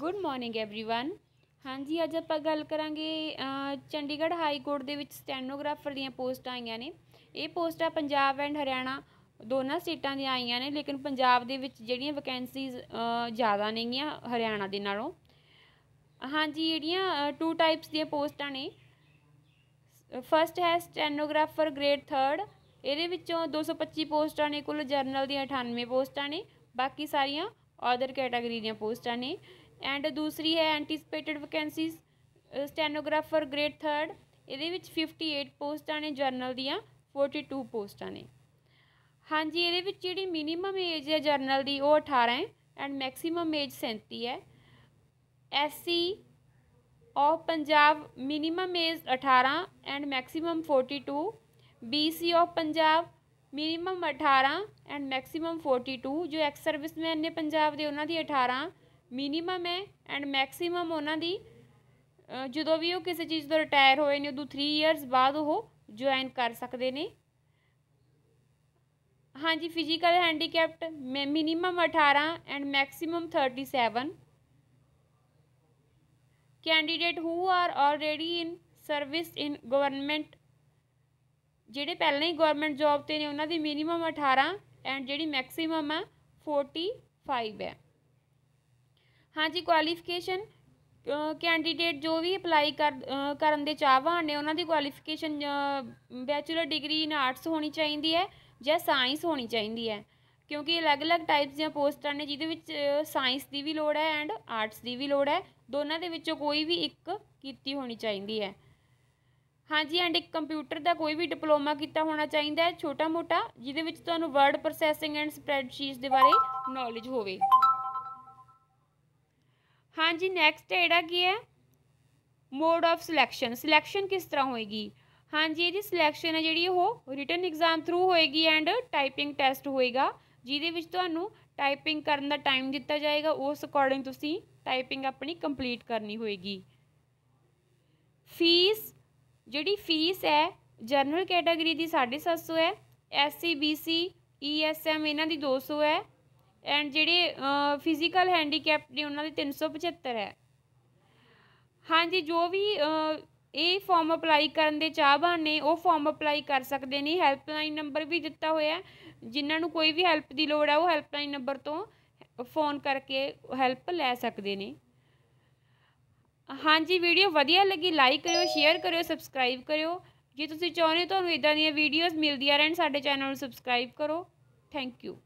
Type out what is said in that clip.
good morning everyone ਹਾਂਜੀ ਅੱਜ ਆਪਾਂ ਗੱਲ ਕਰਾਂਗੇ ਚੰਡੀਗੜ੍ਹ ਹਾਈ ਕੋਰਟ ਦੇ ਵਿੱਚ ਸਟੈਨੋਗ੍ਰਾਫਰ ਦੀਆਂ ਪੋਸਟਾਂ ਆਈਆਂ ਨੇ ਇਹ ਪੋਸਟਾਂ ਪੰਜਾਬ ਐਂਡ ਹਰਿਆਣਾ ਦੋਨਾਂ ਸਟੇਟਾਂ ਦੀਆਂ ਆਈਆਂ ਨੇ ਲੇਕਿਨ ਪੰਜਾਬ ਦੇ ਵਿੱਚ ਜਿਹੜੀਆਂ ਵੈਕੈਂਸੀਜ਼ ਜ਼ਿਆਦਾ ਨੇਗੀਆਂ ਹਰਿਆਣਾ ਦੇ ਨਾਲੋਂ ਹਾਂਜੀ ਜਿਹੜੀਆਂ ਟੂ ਟਾਈਪਸ ਦੀਆਂ ਪੋਸਟਾਂ ਨੇ ਫਰਸਟ ਹੈ ਸਟੈਨੋਗ੍ਰਾਫਰ ਗ੍ਰੇਡ 3 ਇਹਦੇ ਵਿੱਚੋਂ 225 ਪੋਸਟਾਂ ਨੇ ਕੁੱਲ ਜਰਨਲ ਦੀਆਂ 98 ਪੋਸਟਾਂ ਨੇ ਬਾਕੀ ਸਾਰੀਆਂ ਆਦਰ ਕੈਟਾਗਰੀ ਦੀਆਂ ਪੋਸਟਾਂ ਨੇ ਐਂਡ ਦੂਸਰੀ ਹੈ ਐਂਟੀਸਪੇਟਡ ਵੈਕੈਂਸੀਜ਼ ਸਟੈਨੋਗ੍ਰਾਫਰ ਗ੍ਰੇਡ 3 ਇਹਦੇ ਵਿੱਚ 58 ਪੋਸਟਾਂ ਨੇ ਜਰਨਲ ਦੀਆਂ 42 ਪੋਸਟਾਂ ਨੇ ਹਾਂਜੀ ਇਹਦੇ ਵਿੱਚ ਜਿਹੜੀ ਮਿਨੀਮਮ ਏਜ ਹੈ ਜਰਨਲ ਦੀ ਉਹ 18 ਹੈ ਐਂਡ ਮੈਕਸਿਮਮ ਏਜ 37 ਹੈ SC of Punjab minimum age 18 and maximum 42 BC of Punjab minimum 18 and maximum 42 ਜੋ ਐਕਸ ਸਰਵਿਸਮੈਨ ਨੇ ਪੰਜਾਬ ਦੇ ਉਹਨਾਂ ਦੀ 18 ਮਿਨੀਮਮ ਹੈ ਐਂਡ ਮੈਕਸਿਮਮ ਉਹਨਾਂ ਦੀ ਜਦੋਂ ਵੀ ਉਹ ਕਿਸੇ ਚੀਜ਼ ਤੋਂ ਰਿਟਾਇਰ ਹੋਏ ਨੇ ਉਦੋਂ 3 ਇਅਰਸ ਬਾਅਦ ਉਹ ਜੁਆਇਨ ਕਰ ਸਕਦੇ ਨੇ ਹਾਂਜੀ physical handicapped minimum 18 and maximum 37 candidate who are already in service in government ਜਿਹੜੇ ਪਹਿਲਾਂ ਹੀ ਗਵਰਨਮੈਂਟ ਜੌਬ ਤੇ ਨੇ ਉਹਨਾਂ ਦੀ ਮਿਨੀਮਮ 18 ਐਂਡ ਜਿਹੜੀ ਮੈਕਸਿਮਮ ਆ 45 ਹੈ ਹਾਂਜੀ ਕੁਆਲੀਫਿਕੇਸ਼ਨ ਕੈਂਡੀਡੇਟ ਜੋ ਵੀ ਅਪਲਾਈ ਕਰ ਕਰਨ ਦੇ ਚਾਹਵਾਨ ਨੇ ਉਹਨਾਂ ਦੀ qualification bachelor degree in arts ਹੋਣੀ ਚਾਹੀਦੀ ਹੈ ਜਾਂ ਸਾਇੰਸ ਹੋਣੀ ਚਾਹੀਦੀ ਹੈ ਕਿਉਂਕਿ ਅਲੱਗ-ਅਲੱਗ ਟਾਈਪਸ ਦੀਆਂ ਪੋਸਟਾਂ ਨੇ ਜਿਹਦੇ ਵਿੱਚ ਸਾਇੰਸ ਦੀ ਵੀ ਲੋੜ ਹੈ ਐਂਡ ਆਰਟਸ ਦੀ ਵੀ ਲੋੜ ਹੈ ਦੋਨਾਂ ਦੇ ਵਿੱਚੋਂ ਕੋਈ ਵੀ ਇੱਕ ਕੀਤੀ ਹੋਣੀ ਚਾਹੀਦੀ ਹੈ ਹਾਂਜੀ ਐਂਡ ਇੱਕ ਕੰਪਿਊਟਰ ਦਾ ਕੋਈ ਵੀ ਡਿਪਲੋਮਾ ਕੀਤਾ ਹੋਣਾ ਚਾਹੀਦਾ ਹੈ ਛੋਟਾ-ਮੋਟਾ ਜਿਹਦੇ ਵਿੱਚ ਤੁਹਾਨੂੰ ਵਰਡ ਪ੍ਰੋਸੈਸਿੰਗ ਐਂਡ ਸਪਰੈਡਸ਼ੀਟਸ ਦੇ ਬਾਰੇ ਨੌਲੇਜ ਹੋਵੇ ਹਾਂਜੀ ਨੈਕਸਟ ਜਿਹੜਾ ਕੀ ਹੈ ਮੋਡ ਆਫ ਸਿਲੈਕਸ਼ਨ ਸਿਲੈਕਸ਼ਨ ਕਿਸ ਤਰ੍ਹਾਂ ਹੋਏਗੀ ਹਾਂਜੀ ਇਹਦੀ ਸਿਲੈਕਸ਼ਨ ਹੈ ਜਿਹੜੀ ਉਹ ਰਿਟਨ ਐਗਜ਼ਾਮ ਥਰੂ ਹੋਏਗੀ ਐਂਡ ਟਾਈਪਿੰਗ ਟੈਸਟ ਹੋਏਗਾ ਜਿਹਦੇ ਵਿੱਚ ਤੁਹਾਨੂੰ ਟਾਈਪਿੰਗ ਕਰਨ ਦਾ ਟਾਈਮ ਦਿੱਤਾ ਜਾਏਗਾ ਉਸ ਅਕੋਰਡਿੰਗ ਤੁਸੀਂ ਟਾਈਪਿੰਗ ਆਪਣੀ ਕੰਪਲੀਟ ਕਰਨੀ ਹੋਏਗੀ ਫੀਸ ਜਿਹੜੀ ਫੀਸ ਹੈ ਜਨਰਲ ਕੈਟਾਗਰੀ ਦੀ 750 ਹੈ ਐਸਸੀ ਬੀਸੀ ਈਐਸਐਮ ਇਹਨਾਂ ਦੀ 200 ਹੈ ਐਂਡ ਜਿਹੜੇ ਫਿਜ਼ੀਕਲ ਹੈਂਡੀਕੈਪ ਨੇ ਉਹਨਾਂ ਦੇ 375 ਹੈ ਹਾਂਜੀ ਜੋ ਵੀ ਇਹ ਫਾਰਮ ਅਪਲਾਈ ਕਰਨ ਦੇ ਚਾਹਵਾਨ ਨੇ ਉਹ ਫਾਰਮ ਅਪਲਾਈ ਕਰ ਸਕਦੇ ਨੇ ਹੈਲਪਲਾਈਨ ਨੰਬਰ ਵੀ ਦਿੱਤਾ ਹੋਇਆ ਜਿਨ੍ਹਾਂ ਨੂੰ ਕੋਈ ਵੀ ਹੈਲਪ ਦੀ ਲੋੜ ਹੈ ਉਹ ਹੈਲਪਲਾਈਨ ਨੰਬਰ ਤੋਂ ਫੋਨ ਕਰਕੇ ਹੈਲਪ ਲੈ ਸਕਦੇ ਨੇ ਹਾਂਜੀ ਵੀਡੀਓ ਵਧੀਆ ਲੱਗੀ ਲਾਈਕ ਕਰਿਓ ਸ਼ੇਅਰ ਕਰਿਓ ਸਬਸਕ੍ਰਾਈਬ ਕਰਿਓ ਜੇ ਤੁਸੀਂ ਚਾਹੁੰਦੇ ਤੁਹਾਨੂੰ ਇਦਾਂ ਦੀਆਂ ਵੀਡੀਓਜ਼ ਮਿਲਦੀਆਂ ਰਹਿਣ ਸਾਡੇ ਚੈਨਲ ਨੂੰ ਸਬਸਕ੍ਰਾਈਬ ਕਰੋ ਥੈਂਕ ਯੂ